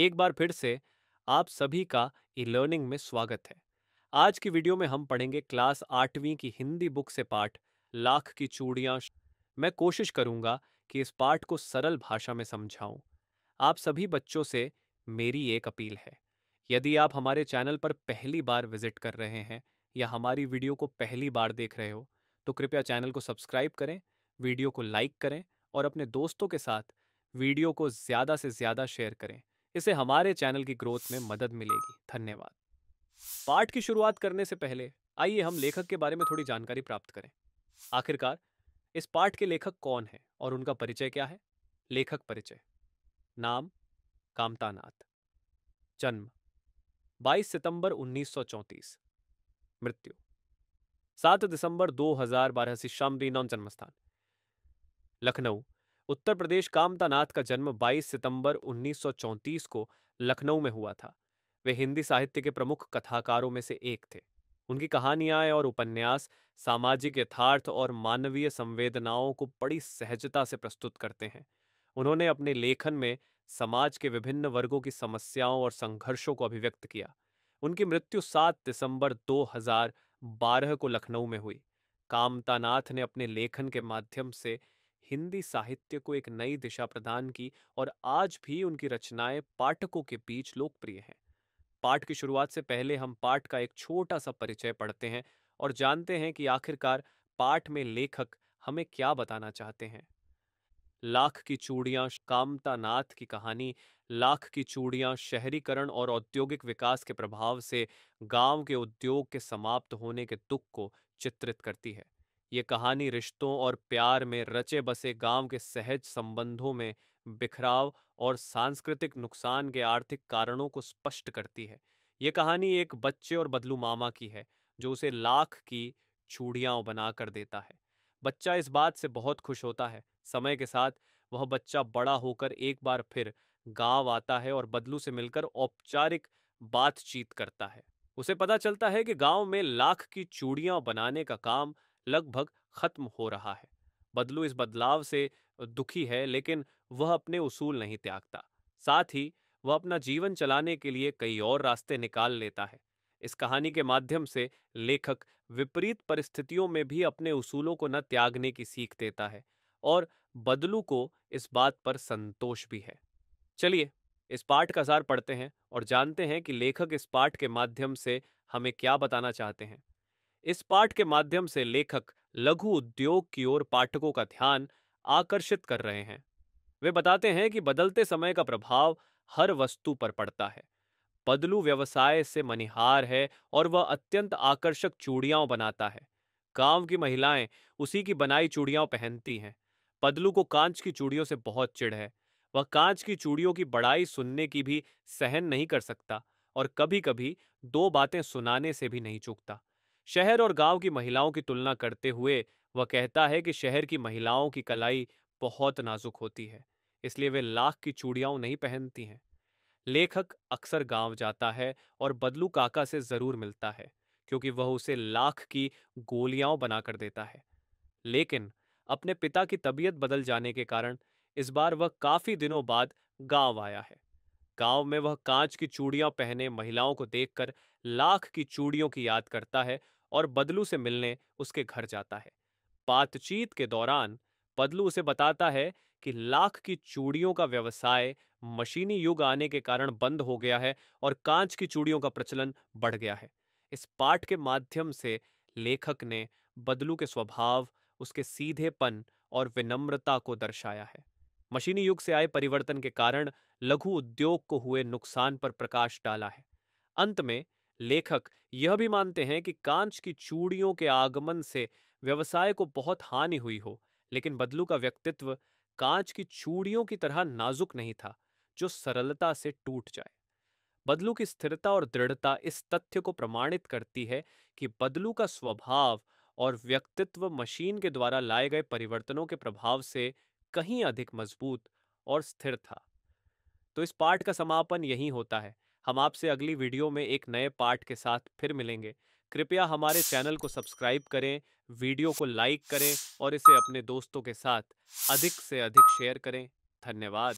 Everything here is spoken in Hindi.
एक बार फिर से आप सभी का ई लर्निंग में स्वागत है आज की वीडियो में हम पढ़ेंगे क्लास आठवीं की हिंदी बुक से पाठ लाख की चूड़ियाँ मैं कोशिश करूँगा कि इस पाठ को सरल भाषा में समझाऊँ आप सभी बच्चों से मेरी एक अपील है यदि आप हमारे चैनल पर पहली बार विजिट कर रहे हैं या हमारी वीडियो को पहली बार देख रहे हो तो कृपया चैनल को सब्सक्राइब करें वीडियो को लाइक करें और अपने दोस्तों के साथ वीडियो को ज़्यादा से ज़्यादा शेयर करें इससे हमारे चैनल की ग्रोथ में मदद मिलेगी धन्यवाद पाठ की शुरुआत करने से पहले आइए हम लेखक के बारे में थोड़ी जानकारी प्राप्त करें आखिरकार इस पाठ के लेखक कौन है और उनका परिचय क्या है लेखक परिचय नाम कामतानाथ जन्म 22 सितंबर 1934 मृत्यु 7 दिसंबर 2012 शाम शामदीन जन्मस्थान लखनऊ उत्तर प्रदेश कामतानाथ का जन्म 22 सितंबर 1934 को लखनऊ में हुआ था वे हिंदी साहित्य के प्रमुख कथाकारों में से एक थे उनकी कहानियां और उपन्यास सामाजिक यथार्थ और मानवीय संवेदनाओं को बड़ी सहजता से प्रस्तुत करते हैं उन्होंने अपने लेखन में समाज के विभिन्न वर्गों की समस्याओं और संघर्षों को अभिव्यक्त किया उनकी मृत्यु 7 दिसंबर 2012 को लखनऊ में हुई कामतानाथ ने अपने लेखन के माध्यम से हिंदी साहित्य को एक नई दिशा प्रदान की और आज भी उनकी रचनाएं पाठकों के बीच लोकप्रिय हैं पाठ की शुरुआत से पहले हम पाठ का एक छोटा सा परिचय पढ़ते हैं और जानते हैं कि आखिरकार पाठ में लेखक हमें क्या बताना चाहते हैं लाख की चूड़ियां कामता नाथ की कहानी लाख की चूड़ियां शहरीकरण और औद्योगिक विकास के प्रभाव से गांव के उद्योग के समाप्त होने के दुख को चित्रित करती है ये कहानी रिश्तों और प्यार में रचे बसे गांव के सहज संबंधों में बिखराव और सांस्कृतिक नुकसान के आर्थिक कारणों को स्पष्ट करती है ये कहानी एक बच्चे और बदलू मामा की है जो उसे लाख की चूड़ियाँ बना कर देता है बच्चा इस बात से बहुत खुश होता है समय के साथ वह बच्चा बड़ा होकर एक बार फिर गांव आता है और बदलू से मिलकर औपचारिक बातचीत करता है उसे पता चलता है कि गांव में लाख की चूड़ियां बनाने का काम लगभग खत्म हो रहा है बदलू इस बदलाव से दुखी है लेकिन वह अपने उसूल नहीं त्यागता साथ ही वह अपना जीवन चलाने के लिए कई और रास्ते निकाल लेता है इस कहानी के माध्यम से लेखक विपरीत परिस्थितियों में भी अपने उसूलों को न त्यागने की सीख देता है और बदलू को इस बात पर संतोष भी है चलिए इस पाठ का सार पढ़ते हैं और जानते हैं कि लेखक इस पाठ के माध्यम से हमें क्या बताना चाहते हैं इस पाठ के माध्यम से लेखक लघु उद्योग की ओर पाठकों का ध्यान आकर्षित कर रहे हैं वे बताते हैं कि बदलते समय का प्रभाव हर वस्तु पर पड़ता है बदलू व्यवसाय से मनिहार है और वह अत्यंत आकर्षक चूड़ियां बनाता है गांव की महिलाएं उसी की बनाई चूड़ियां पहनती हैं पदलू को कांच की चूड़ियों से बहुत चिढ़ है वह कांच की चूड़ियों की बड़ाई सुनने की भी सहन नहीं कर सकता और कभी कभी दो बातें सुनाने से भी नहीं चूकता शहर और गांव की महिलाओं की तुलना करते हुए वह कहता है कि शहर की महिलाओं की कलाई बहुत नाजुक होती है इसलिए वे लाख की चूड़ियाँ नहीं पहनती हैं लेखक अक्सर गांव जाता है और बदलू काका से ज़रूर मिलता है क्योंकि वह उसे लाख की गोलियां बनाकर देता है लेकिन अपने पिता की तबीयत बदल जाने के कारण इस बार वह काफ़ी दिनों बाद गांव आया है गांव में वह कांच की चूड़ियां पहने महिलाओं को देखकर लाख की चूड़ियों की याद करता है और बदलू से मिलने उसके घर जाता है बातचीत के दौरान बदलू उसे बताता है कि लाख की चूड़ियों का व्यवसाय मशीनी युग आने के कारण बंद हो गया है और कांच की चूड़ियों का प्रचलन बढ़ गया है इस पाठ के माध्यम से लेखक ने बदलू के स्वभाव उसके सीधेपन और विनम्रता को दर्शाया है मशीनी युग से आए परिवर्तन के कारण लघु उद्योग को हुए नुकसान पर प्रकाश डाला है अंत में लेखक यह भी मानते हैं कि कांच की चूड़ियों के आगमन से व्यवसाय को बहुत हानि हुई हो लेकिन बदलू का व्यक्तित्व कांच की चूड़ियों की तरह नाजुक नहीं था जो सरलता से टूट जाए बदलू की स्थिरता और दृढ़ता इस तथ्य को प्रमाणित करती है कि बदलू का स्वभाव और व्यक्तित्व मशीन के द्वारा लाए गए परिवर्तनों के प्रभाव से कहीं अधिक मजबूत और स्थिर था तो इस पाठ का समापन यही होता है हम आपसे अगली वीडियो में एक नए पार्ट के साथ फिर मिलेंगे कृपया हमारे चैनल को सब्सक्राइब करें वीडियो को लाइक करें और इसे अपने दोस्तों के साथ अधिक से अधिक शेयर करें धन्यवाद